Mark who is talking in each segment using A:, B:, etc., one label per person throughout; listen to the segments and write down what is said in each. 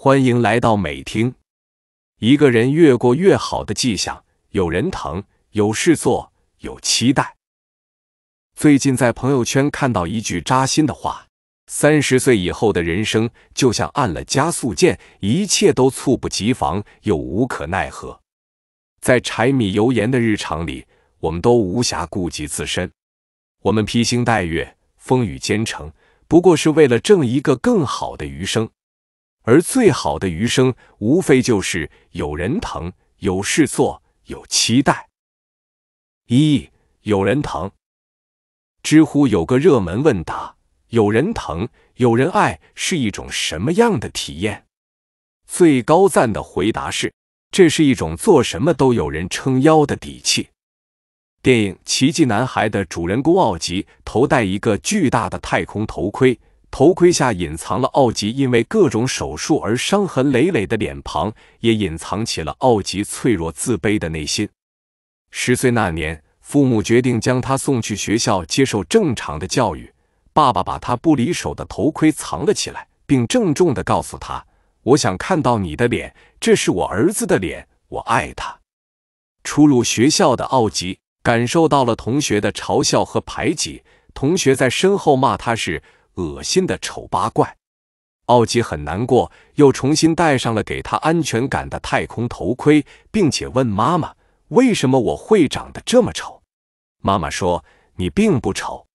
A: 欢迎来到美听。一个人越过越好的迹象，有人疼，有事做，有期待。最近在朋友圈看到一句扎心的话：三十岁以后的人生，就像按了加速键，一切都猝不及防又无可奈何。在柴米油盐的日常里，我们都无暇顾及自身，我们披星戴月、风雨兼程，不过是为了挣一个更好的余生。而最好的余生，无非就是有人疼，有事做，有期待。一有人疼。知乎有个热门问答：有人疼，有人爱，是一种什么样的体验？最高赞的回答是：这是一种做什么都有人撑腰的底气。电影《奇迹男孩》的主人公奥吉头戴一个巨大的太空头盔。头盔下隐藏了奥吉因为各种手术而伤痕累累的脸庞，也隐藏起了奥吉脆弱自卑的内心。十岁那年，父母决定将他送去学校接受正常的教育。爸爸把他不离手的头盔藏了起来，并郑重地告诉他：“我想看到你的脸，这是我儿子的脸，我爱他。”初入学校的奥吉感受到了同学的嘲笑和排挤，同学在身后骂他时。恶心的丑八怪，奥吉很难过，又重新戴上了给他安全感的太空头盔，并且问妈妈：“为什么我会长得这么丑？”妈妈说：“你并不丑，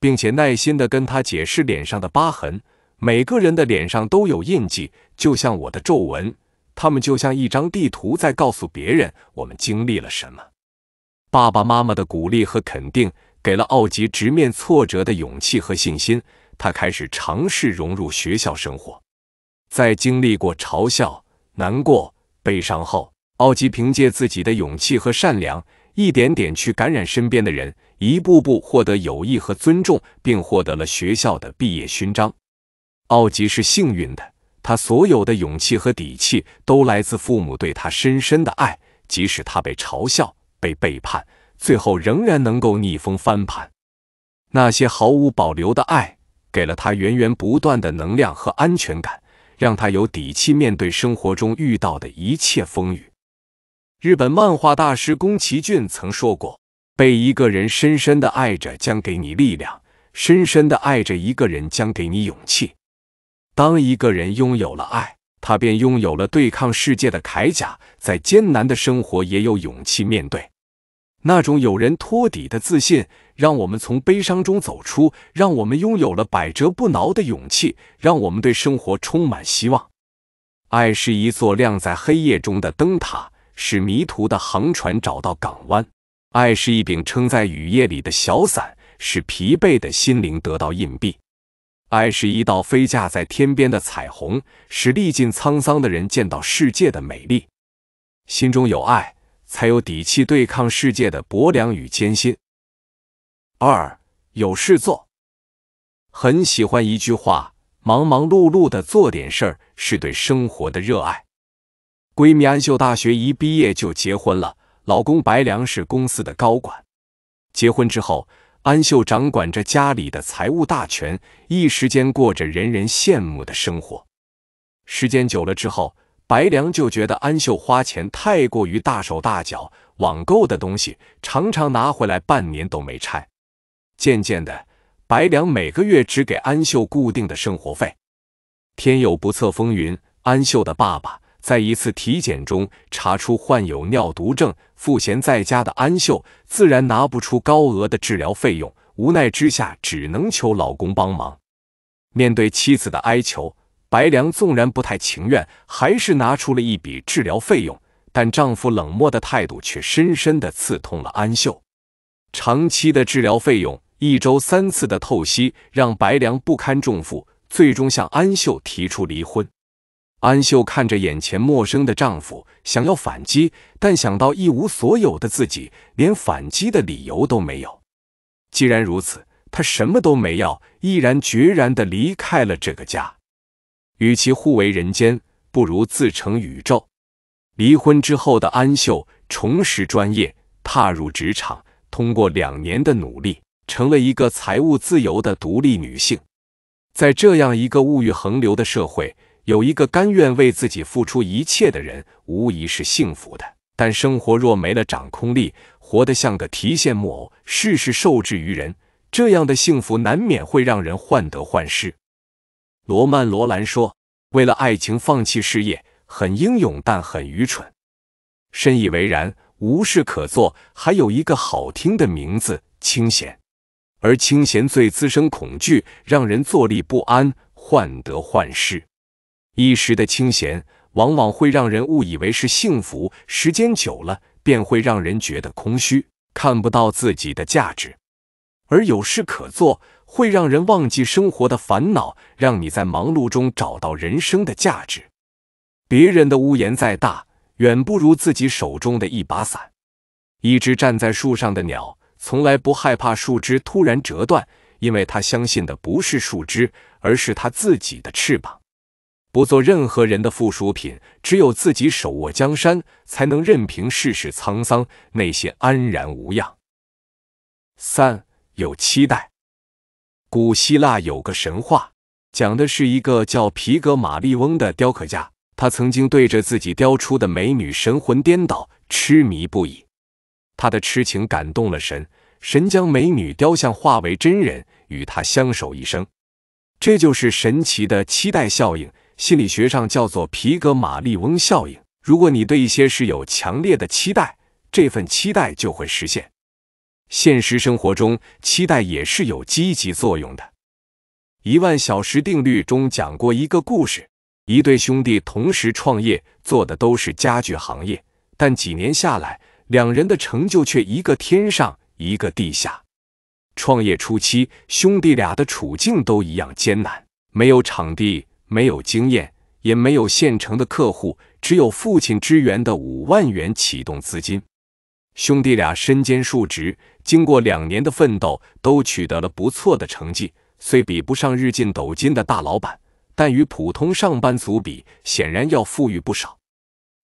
A: 并且耐心地跟他解释脸上的疤痕，每个人的脸上都有印记，就像我的皱纹，他们就像一张地图，在告诉别人我们经历了什么。”爸爸妈妈的鼓励和肯定，给了奥吉直面挫折的勇气和信心。他开始尝试融入学校生活，在经历过嘲笑、难过、悲伤后，奥吉凭借自己的勇气和善良，一点点去感染身边的人，一步步获得友谊和尊重，并获得了学校的毕业勋章。奥吉是幸运的，他所有的勇气和底气都来自父母对他深深的爱，即使他被嘲笑、被背叛，最后仍然能够逆风翻盘。那些毫无保留的爱。给了他源源不断的能量和安全感，让他有底气面对生活中遇到的一切风雨。日本漫画大师宫崎骏曾说过：“被一个人深深的爱着，将给你力量；深深的爱着一个人，将给你勇气。当一个人拥有了爱，他便拥有了对抗世界的铠甲，在艰难的生活也有勇气面对。”那种有人托底的自信，让我们从悲伤中走出，让我们拥有了百折不挠的勇气，让我们对生活充满希望。爱是一座亮在黑夜中的灯塔，使迷途的航船找到港湾；爱是一柄撑在雨夜里的小伞，使疲惫的心灵得到荫蔽；爱是一道飞架在天边的彩虹，使历尽沧桑的人见到世界的美丽。心中有爱。才有底气对抗世界的薄凉与艰辛。二有事做，很喜欢一句话：忙忙碌碌的做点事儿，是对生活的热爱。闺蜜安秀大学一毕业就结婚了，老公白良是公司的高管。结婚之后，安秀掌管着家里的财务大权，一时间过着人人羡慕的生活。时间久了之后，白良就觉得安秀花钱太过于大手大脚，网购的东西常常拿回来半年都没拆。渐渐的，白良每个月只给安秀固定的生活费。天有不测风云，安秀的爸爸在一次体检中查出患有尿毒症，赋闲在家的安秀自然拿不出高额的治疗费用，无奈之下只能求老公帮忙。面对妻子的哀求。白良纵然不太情愿，还是拿出了一笔治疗费用，但丈夫冷漠的态度却深深的刺痛了安秀。长期的治疗费用，一周三次的透析，让白良不堪重负，最终向安秀提出离婚。安秀看着眼前陌生的丈夫，想要反击，但想到一无所有的自己，连反击的理由都没有。既然如此，她什么都没要，毅然决然的离开了这个家。与其互为人间，不如自成宇宙。离婚之后的安秀重拾专业，踏入职场，通过两年的努力，成了一个财务自由的独立女性。在这样一个物欲横流的社会，有一个甘愿为自己付出一切的人，无疑是幸福的。但生活若没了掌控力，活得像个提线木偶，事事受制于人，这样的幸福难免会让人患得患失。罗曼·罗兰说：“为了爱情放弃事业，很英勇，但很愚蠢。”深以为然。无事可做，还有一个好听的名字——清闲。而清闲最滋生恐惧，让人坐立不安，患得患失。一时的清闲，往往会让人误以为是幸福；时间久了，便会让人觉得空虚，看不到自己的价值。而有事可做。会让人忘记生活的烦恼，让你在忙碌中找到人生的价值。别人的屋檐再大，远不如自己手中的一把伞。一只站在树上的鸟，从来不害怕树枝突然折断，因为它相信的不是树枝，而是它自己的翅膀。不做任何人的附属品，只有自己手握江山，才能任凭世事沧桑，内心安然无恙。三有期待。古希腊有个神话，讲的是一个叫皮格马利翁的雕刻家，他曾经对着自己雕出的美女神魂颠倒，痴迷不已。他的痴情感动了神，神将美女雕像化为真人，与他相守一生。这就是神奇的期待效应，心理学上叫做皮格马利翁效应。如果你对一些事有强烈的期待，这份期待就会实现。现实生活中，期待也是有积极作用的。一万小时定律中讲过一个故事：一对兄弟同时创业，做的都是家具行业，但几年下来，两人的成就却一个天上一个地下。创业初期，兄弟俩的处境都一样艰难，没有场地，没有经验，也没有现成的客户，只有父亲支援的五万元启动资金。兄弟俩身兼数职。经过两年的奋斗，都取得了不错的成绩。虽比不上日进斗金的大老板，但与普通上班族比，显然要富裕不少。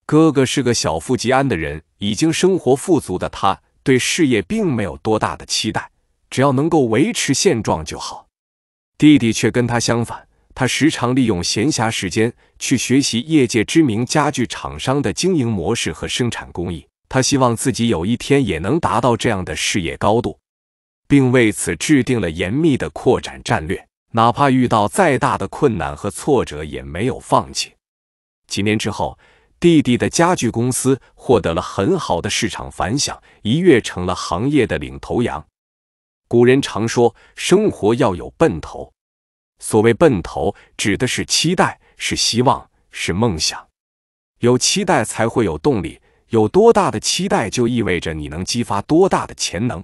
A: 哥哥是个小富即安的人，已经生活富足的他，对事业并没有多大的期待，只要能够维持现状就好。弟弟却跟他相反，他时常利用闲暇时间去学习业界知名家具厂商的经营模式和生产工艺。他希望自己有一天也能达到这样的事业高度，并为此制定了严密的扩展战略。哪怕遇到再大的困难和挫折，也没有放弃。几年之后，弟弟的家具公司获得了很好的市场反响，一跃成了行业的领头羊。古人常说：“生活要有奔头。”所谓“奔头”，指的是期待、是希望、是梦想。有期待，才会有动力。有多大的期待，就意味着你能激发多大的潜能。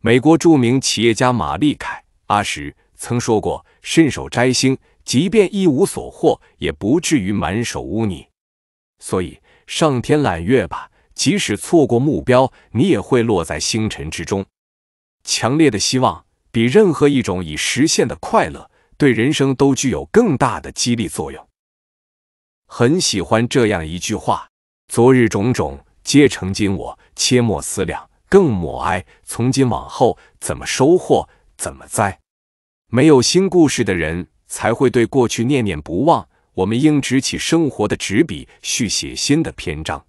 A: 美国著名企业家玛丽凯·阿什曾说过：“伸手摘星，即便一无所获，也不至于满手污泥。所以，上天揽月吧，即使错过目标，你也会落在星辰之中。”强烈的希望比任何一种已实现的快乐对人生都具有更大的激励作用。很喜欢这样一句话。昨日种种皆成今我，切莫思量，更莫哀。从今往后，怎么收获，怎么栽。没有新故事的人，才会对过去念念不忘。我们应执起生活的纸笔，续写新的篇章。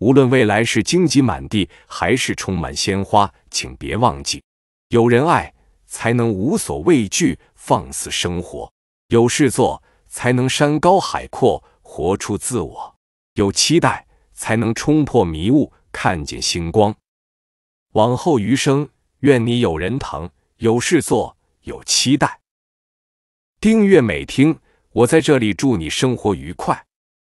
A: 无论未来是荆棘满地，还是充满鲜花，请别忘记，有人爱，才能无所畏惧，放肆生活；有事做，才能山高海阔，活出自我。有期待，才能冲破迷雾，看见星光。往后余生，愿你有人疼，有事做，有期待。订阅美听，我在这里祝你生活愉快。